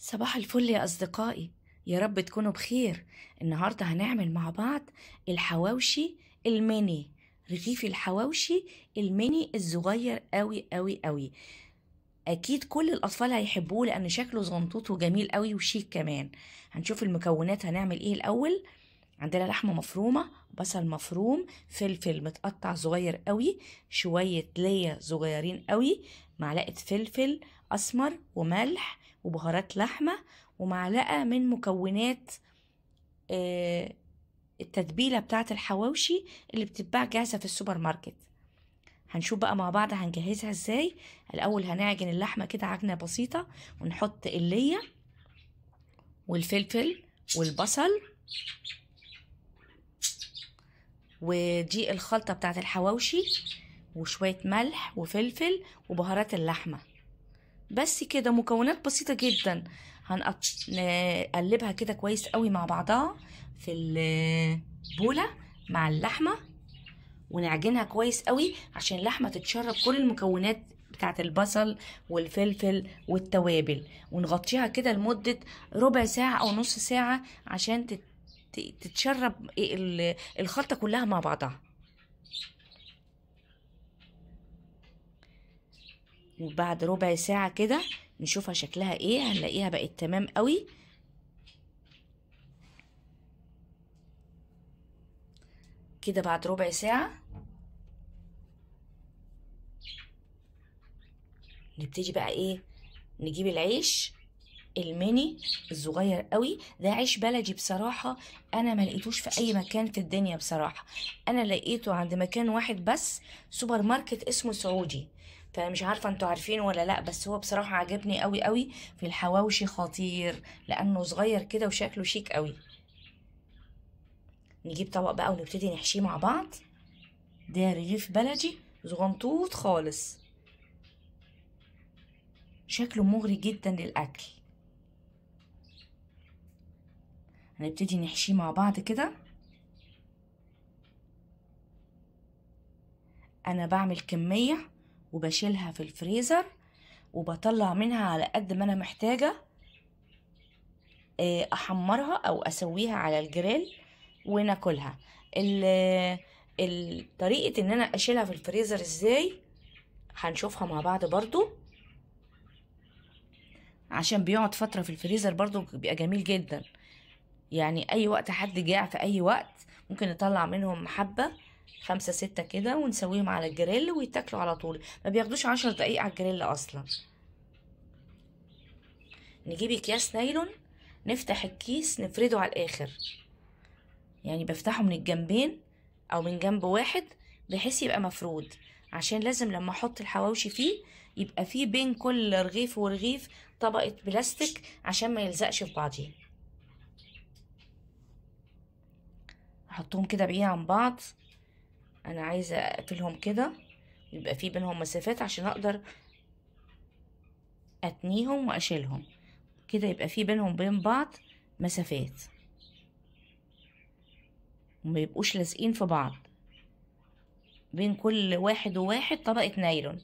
صباح الفل يا أصدقائي يا رب تكونوا بخير النهاردة هنعمل مع بعض الحواوشي الميني رغيف الحواوشي الميني الصغير قوي قوي قوي أكيد كل الأطفال هيحبوه لأن شكله زنطوط وجميل قوي وشيك كمان هنشوف المكونات هنعمل إيه الأول عندنا لحمة مفرومة بصل مفروم فلفل متقطع صغير قوي شوية ليا صغيرين قوي معلقة فلفل أسمر وملح وبهارات لحمة ومعلقة من مكونات آه، التتبيلة بتاعة الحواوشي اللي بتتباع جاهزة في السوبر ماركت هنشوف بقى مع بعض هنجهزها ازاي الاول هنعجن اللحمة كده عجنة بسيطة ونحط اللية والفلفل والبصل ودي الخلطة بتاعة الحواوشي وشوية ملح وفلفل وبهارات اللحمة بس كده مكونات بسيطه جدا هنقلبها كده كويس قوي مع بعضها في البوله مع اللحمه ونعجنها كويس قوي عشان اللحمه تتشرب كل المكونات بتاعت البصل والفلفل والتوابل ونغطيها كده لمده ربع ساعه او نص ساعه عشان تتشرب إيه الخلطه كلها مع بعضها وبعد ربع ساعة كده نشوفها شكلها ايه هنلاقيها بقت تمام قوي كده بعد ربع ساعة نبتدي بقى ايه نجيب العيش الميني الصغير قوي ده عيش بلدي بصراحة أنا ما لقيتوش في أي مكان في الدنيا بصراحة أنا لقيته عند مكان واحد بس سوبر ماركت اسمه سعودي فمش عارفه انتوا عارفين ولا لا بس هو بصراحه عجبني قوي قوي في الحواوشي خطير لانه صغير كده وشكله شيك قوي نجيب طبق بقى ونبتدي نحشيه مع بعض ده رغيف بلدي صغنطوط خالص شكله مغري جدا للاكل هنبتدي نحشيه مع بعض كده انا بعمل كميه وبشيلها في الفريزر وبطلع منها على قد ما انا محتاجة آه، احمرها او اسويها على الجريل وناكلها طريقة ان انا اشيلها في الفريزر ازاي هنشوفها مع بعض برضو عشان بيقعد فترة في الفريزر برضو بيبقى جميل جدا يعني اي وقت حد جاع في اي وقت ممكن نطلع منهم حبة خمسة ستة كده ونسويهم على الجريل ويتاكلوا على طول ما بياخدوش عشر دقايق على الجريل اصلا نجيب اكياس نايلون نفتح الكيس نفرده على الاخر يعني بفتحه من الجنبين او من جنب واحد بحيث يبقى مفرود عشان لازم لما احط الحواوشي فيه يبقى فيه بين كل رغيف ورغيف طبقة بلاستيك عشان ما يلزقش في بعضيه احطهم كده بعيد عن بعض انا عايزه اقفلهم كده يبقى في بينهم مسافات عشان اقدر اتنيهم واشيلهم كده يبقى في بينهم بين بعض مسافات وما يبقوش لازقين في بعض بين كل واحد وواحد طبقه نايلون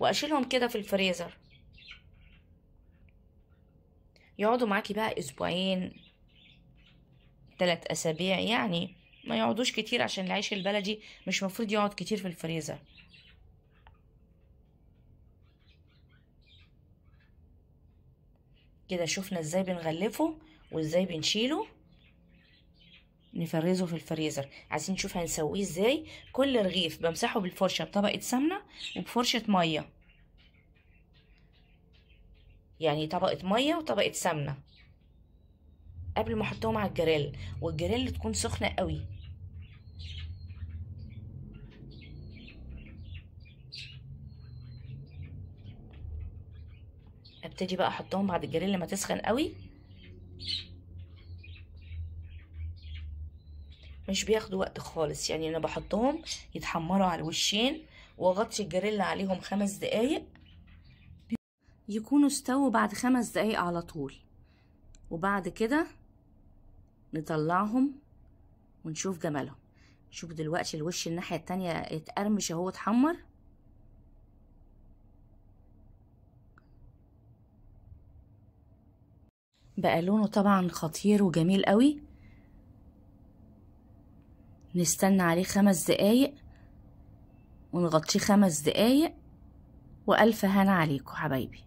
واشيلهم كده في الفريزر يقعدوا معاكي بقى اسبوعين ثلاث اسابيع يعني ما يقعدوش كتير عشان العيش البلدي مش مفروض يقعد كتير في الفريزر كده شفنا ازاي بنغلفه وازاي بنشيله نفرزه في الفريزر عايزين نشوف هنسويه ازاي كل رغيف بمسحه بالفرشه بطبقه سمنه وبفرشه ميه يعني طبقه ميه وطبقه سمنه قبل ما احطهم على الجريل والجريل تكون سخنه قوي هبتدي بقى احطهم بعد الجريل لما تسخن قوي مش بياخدوا وقت خالص يعني انا بحطهم يتحمروا على الوشين واغطي الجريل عليهم خمس دقايق يكونوا استووا بعد خمس دقايق على طول وبعد كده نطلعهم ونشوف جمالهم شوف دلوقتي الوش الناحية التانية اتقرمش اهو اتحمر بقى لونه طبعا خطير وجميل قوي نستنى عليه خمس دقايق ونغطيه خمس دقايق والف هنا عليكم حبايبي